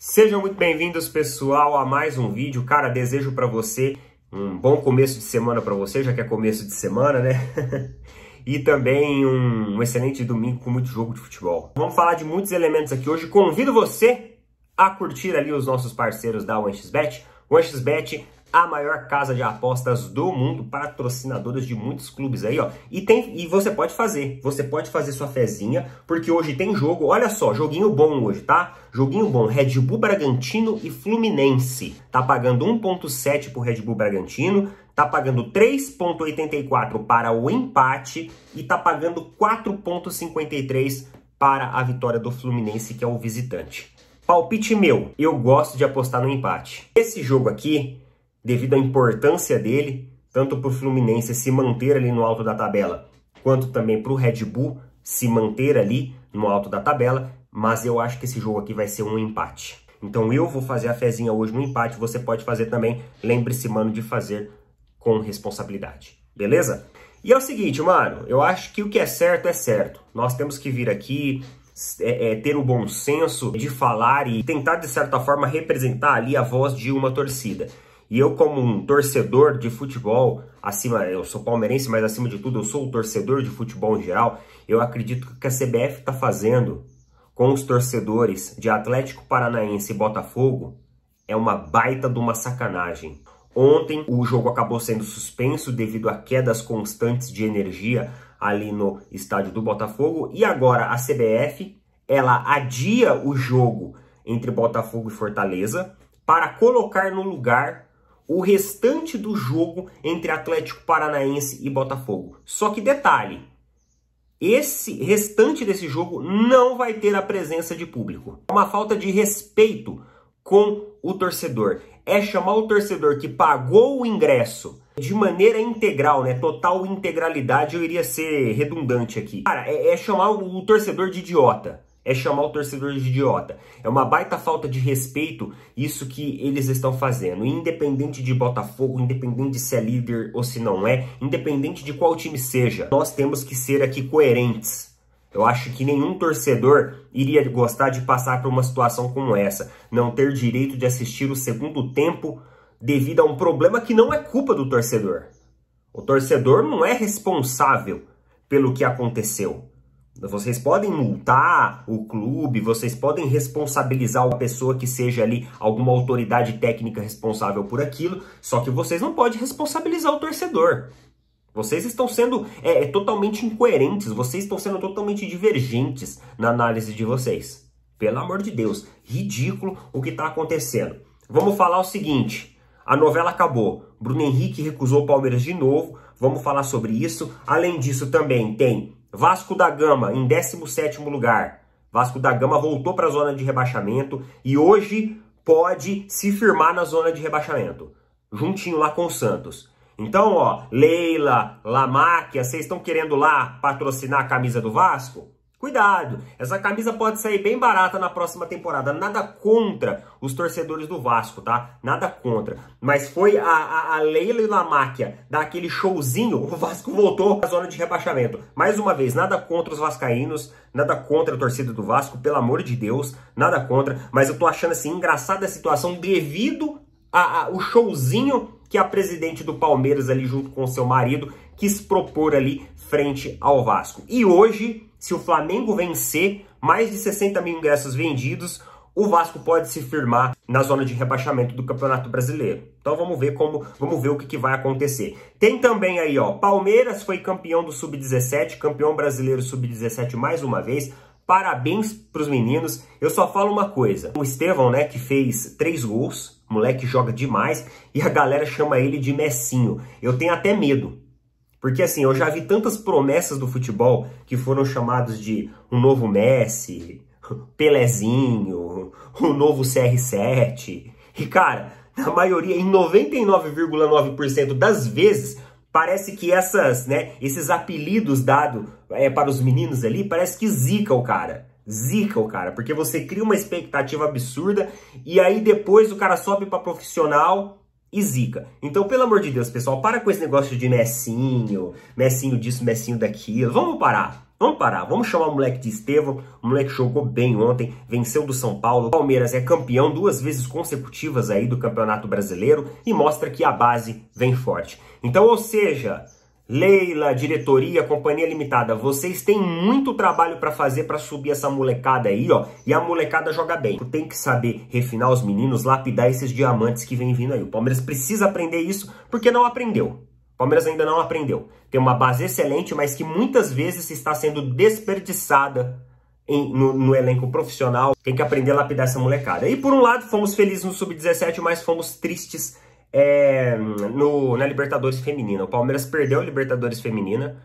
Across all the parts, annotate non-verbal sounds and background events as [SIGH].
Sejam muito bem-vindos, pessoal, a mais um vídeo. Cara, desejo para você um bom começo de semana para você, já que é começo de semana, né? [LAUGHS] e também um, um excelente domingo com muito jogo de futebol. Vamos falar de muitos elementos aqui hoje. Convido você a curtir ali os nossos parceiros da OneXBet. O OneXBet a maior casa de apostas do mundo, patrocinadoras de muitos clubes aí, ó. E tem e você pode fazer, você pode fazer sua fezinha, porque hoje tem jogo, olha só, joguinho bom hoje, tá? Joguinho bom, Red Bull Bragantino e Fluminense. Tá pagando 1.7 pro Red Bull Bragantino, tá pagando 3.84 para o empate e tá pagando 4.53 para a vitória do Fluminense, que é o visitante. Palpite meu, eu gosto de apostar no empate. Esse jogo aqui devido à importância dele, tanto para o Fluminense se manter ali no alto da tabela, quanto também para o Red Bull se manter ali no alto da tabela, mas eu acho que esse jogo aqui vai ser um empate. Então eu vou fazer a fezinha hoje no empate, você pode fazer também, lembre-se, mano, de fazer com responsabilidade, beleza? E é o seguinte, mano, eu acho que o que é certo é certo. Nós temos que vir aqui, é, é, ter o bom senso de falar e tentar, de certa forma, representar ali a voz de uma torcida. E eu, como um torcedor de futebol, acima, eu sou palmeirense, mas acima de tudo, eu sou o torcedor de futebol em geral. Eu acredito que o que a CBF está fazendo com os torcedores de Atlético Paranaense e Botafogo é uma baita de uma sacanagem. Ontem o jogo acabou sendo suspenso devido a quedas constantes de energia ali no estádio do Botafogo e agora a CBF ela adia o jogo entre Botafogo e Fortaleza para colocar no lugar o restante do jogo entre Atlético Paranaense e Botafogo. Só que detalhe, esse restante desse jogo não vai ter a presença de público. É uma falta de respeito com o torcedor. É chamar o torcedor que pagou o ingresso de maneira integral, né? Total integralidade, eu iria ser redundante aqui. Cara, é, é chamar o, o torcedor de idiota é chamar o torcedor de idiota. É uma baita falta de respeito isso que eles estão fazendo. Independente de Botafogo, independente se é líder ou se não é, independente de qual time seja, nós temos que ser aqui coerentes. Eu acho que nenhum torcedor iria gostar de passar por uma situação como essa, não ter direito de assistir o segundo tempo devido a um problema que não é culpa do torcedor. O torcedor não é responsável pelo que aconteceu. Vocês podem multar o clube, vocês podem responsabilizar uma pessoa que seja ali alguma autoridade técnica responsável por aquilo, só que vocês não podem responsabilizar o torcedor. Vocês estão sendo é, é totalmente incoerentes, vocês estão sendo totalmente divergentes na análise de vocês. Pelo amor de Deus, ridículo o que está acontecendo. Vamos falar o seguinte: a novela acabou. Bruno Henrique recusou o Palmeiras de novo. Vamos falar sobre isso. Além disso, também tem Vasco da Gama em 17º lugar. Vasco da Gama voltou para a zona de rebaixamento e hoje pode se firmar na zona de rebaixamento, juntinho lá com o Santos. Então, ó, Leila, Lamáquia, vocês estão querendo lá patrocinar a camisa do Vasco? Cuidado, essa camisa pode sair bem barata na próxima temporada. Nada contra os torcedores do Vasco, tá? Nada contra. Mas foi a, a, a Leila e Lamáquia daquele showzinho, o Vasco voltou à zona de rebaixamento. Mais uma vez, nada contra os vascaínos, nada contra a torcida do Vasco, pelo amor de Deus, nada contra. Mas eu tô achando, assim, engraçada a situação devido ao showzinho que a presidente do Palmeiras ali junto com seu marido quis propor ali frente ao Vasco. E hoje se o Flamengo vencer, mais de 60 mil ingressos vendidos, o Vasco pode se firmar na zona de rebaixamento do Campeonato Brasileiro. Então vamos ver como, vamos ver o que, que vai acontecer. Tem também aí, ó, Palmeiras foi campeão do Sub-17, campeão brasileiro Sub-17 mais uma vez. Parabéns para os meninos. Eu só falo uma coisa. O Estevão, né, que fez três gols, moleque joga demais, e a galera chama ele de Messinho. Eu tenho até medo, porque assim, eu já vi tantas promessas do futebol que foram chamados de um novo Messi, Pelezinho, um novo CR7. E cara, na maioria, em 99,9% das vezes, parece que essas, né, esses apelidos dados é, para os meninos ali, parece que zica o cara. Zica o cara, porque você cria uma expectativa absurda e aí depois o cara sobe para profissional e zica. Então, pelo amor de Deus, pessoal, para com esse negócio de messinho, messinho disso, messinho daquilo. Vamos parar. Vamos parar. Vamos chamar o moleque de Estevão. O moleque jogou bem ontem, venceu do São Paulo. O Palmeiras é campeão duas vezes consecutivas aí do Campeonato Brasileiro e mostra que a base vem forte. Então, ou seja, Leila, diretoria, companhia limitada, vocês têm muito trabalho para fazer para subir essa molecada aí, ó. E a molecada joga bem. Tem que saber refinar os meninos, lapidar esses diamantes que vem vindo aí. O Palmeiras precisa aprender isso porque não aprendeu. O Palmeiras ainda não aprendeu. Tem uma base excelente, mas que muitas vezes está sendo desperdiçada em, no, no, elenco profissional. Tem que aprender a lapidar essa molecada. E por um lado, fomos felizes no Sub-17, mas fomos tristes é, no, na Libertadores Feminina. O Palmeiras perdeu a Libertadores Feminina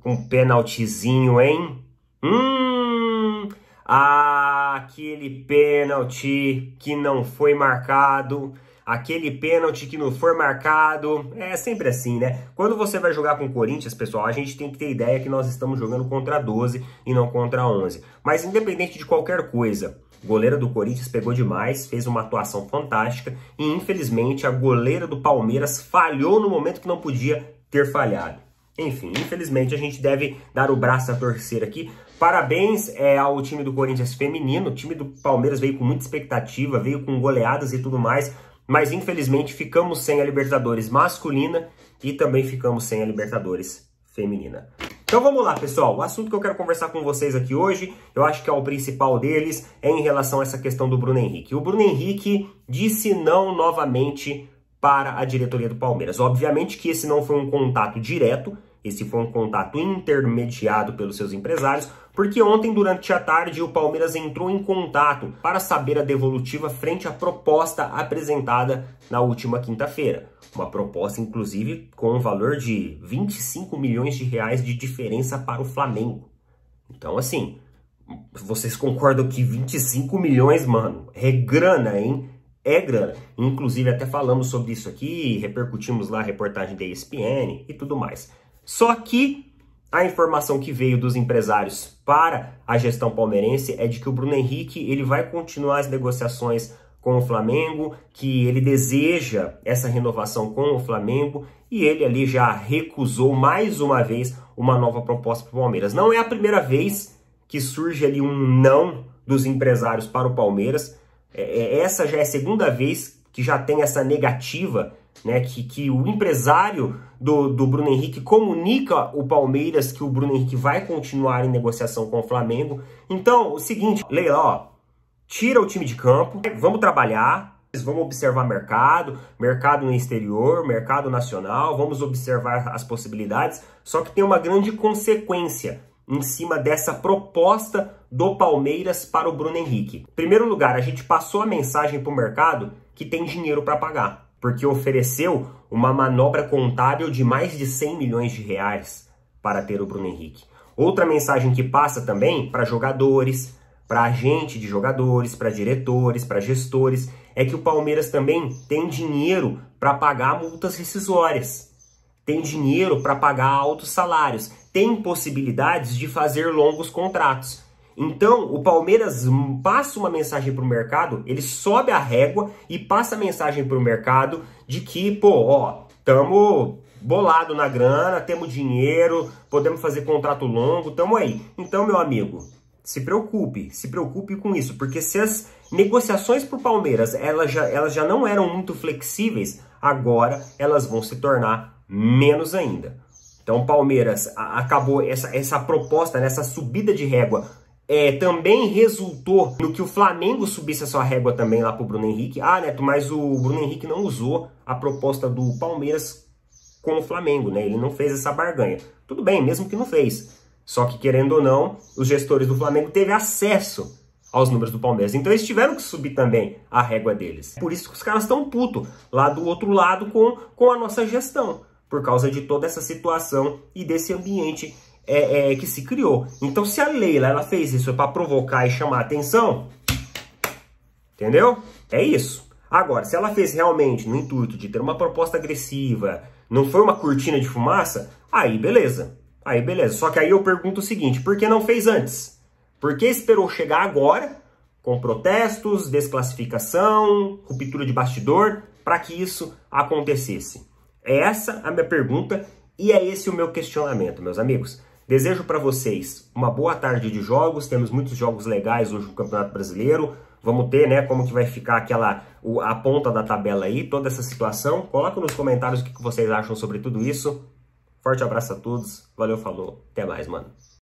com um pênaltizinho em. Hum, aquele pênalti que não foi marcado. Aquele pênalti que não foi marcado. É sempre assim, né? Quando você vai jogar com o Corinthians, pessoal, a gente tem que ter ideia que nós estamos jogando contra 12 e não contra 11. Mas independente de qualquer coisa, Goleira do Corinthians pegou demais, fez uma atuação fantástica e infelizmente a goleira do Palmeiras falhou no momento que não podia ter falhado. Enfim, infelizmente a gente deve dar o braço a torcer aqui. Parabéns é, ao time do Corinthians feminino. O time do Palmeiras veio com muita expectativa, veio com goleadas e tudo mais, mas infelizmente ficamos sem a Libertadores masculina e também ficamos sem a Libertadores feminina. Então vamos lá, pessoal. O assunto que eu quero conversar com vocês aqui hoje, eu acho que é o principal deles, é em relação a essa questão do Bruno Henrique. O Bruno Henrique disse não novamente para a diretoria do Palmeiras. Obviamente que esse não foi um contato direto, esse foi um contato intermediado pelos seus empresários, porque ontem, durante a tarde, o Palmeiras entrou em contato para saber a devolutiva frente à proposta apresentada na última quinta-feira. Uma proposta, inclusive, com um valor de 25 milhões de reais de diferença para o Flamengo. Então, assim, vocês concordam que 25 milhões, mano, é grana, hein? é grana. Inclusive, até falamos sobre isso aqui, repercutimos lá a reportagem da ESPN e tudo mais. Só que a informação que veio dos empresários para a gestão palmeirense é de que o Bruno Henrique ele vai continuar as negociações com o Flamengo, que ele deseja essa renovação com o Flamengo e ele ali já recusou mais uma vez uma nova proposta para o Palmeiras. Não é a primeira vez que surge ali um não dos empresários para o Palmeiras. É, é essa já é a segunda vez que já tem essa negativa né, que, que o empresário do, do Bruno Henrique comunica o Palmeiras que o Bruno Henrique vai continuar em negociação com o Flamengo. Então, o seguinte, Leila, ó, tira o time de campo, vamos trabalhar, vamos observar mercado, mercado no exterior, mercado nacional, vamos observar as possibilidades, só que tem uma grande consequência em cima dessa proposta do Palmeiras para o Bruno Henrique. primeiro lugar, a gente passou a mensagem para o mercado que tem dinheiro para pagar porque ofereceu uma manobra contábil de mais de 100 milhões de reais para ter o Bruno Henrique. Outra mensagem que passa também para jogadores, para agente de jogadores, para diretores, para gestores, é que o Palmeiras também tem dinheiro para pagar multas rescisórias, tem dinheiro para pagar altos salários, tem possibilidades de fazer longos contratos. Então, o Palmeiras passa uma mensagem para o mercado, ele sobe a régua e passa a mensagem para o mercado de que, pô, ó, tamo bolado na grana, temos dinheiro, podemos fazer contrato longo, tamo aí. Então, meu amigo, se preocupe, se preocupe com isso, porque se as negociações para o Palmeiras elas já, elas já não eram muito flexíveis, agora elas vão se tornar menos ainda. Então, Palmeiras acabou essa, essa proposta, nessa né, subida de régua é, também resultou no que o Flamengo subisse a sua régua também lá pro Bruno Henrique. Ah, Neto, mas o Bruno Henrique não usou a proposta do Palmeiras com o Flamengo, né? Ele não fez essa barganha. Tudo bem, mesmo que não fez. Só que, querendo ou não, os gestores do Flamengo teve acesso aos números do Palmeiras. Então eles tiveram que subir também a régua deles. É por isso que os caras estão putos lá do outro lado com, com a nossa gestão, por causa de toda essa situação e desse ambiente é, é, que se criou. Então, se a Leila ela fez isso para provocar e chamar atenção, entendeu? É isso. Agora, se ela fez realmente no intuito de ter uma proposta agressiva, não foi uma cortina de fumaça, aí beleza. Aí beleza. Só que aí eu pergunto o seguinte: por que não fez antes? Por que esperou chegar agora, com protestos, desclassificação, ruptura de bastidor, para que isso acontecesse? É essa é a minha pergunta e é esse o meu questionamento, meus amigos. Desejo para vocês uma boa tarde de jogos, temos muitos jogos legais hoje no Campeonato Brasileiro. Vamos ter, né, como que vai ficar aquela a ponta da tabela aí, toda essa situação. Coloca nos comentários o que vocês acham sobre tudo isso. Forte abraço a todos. Valeu, falou. Até mais, mano.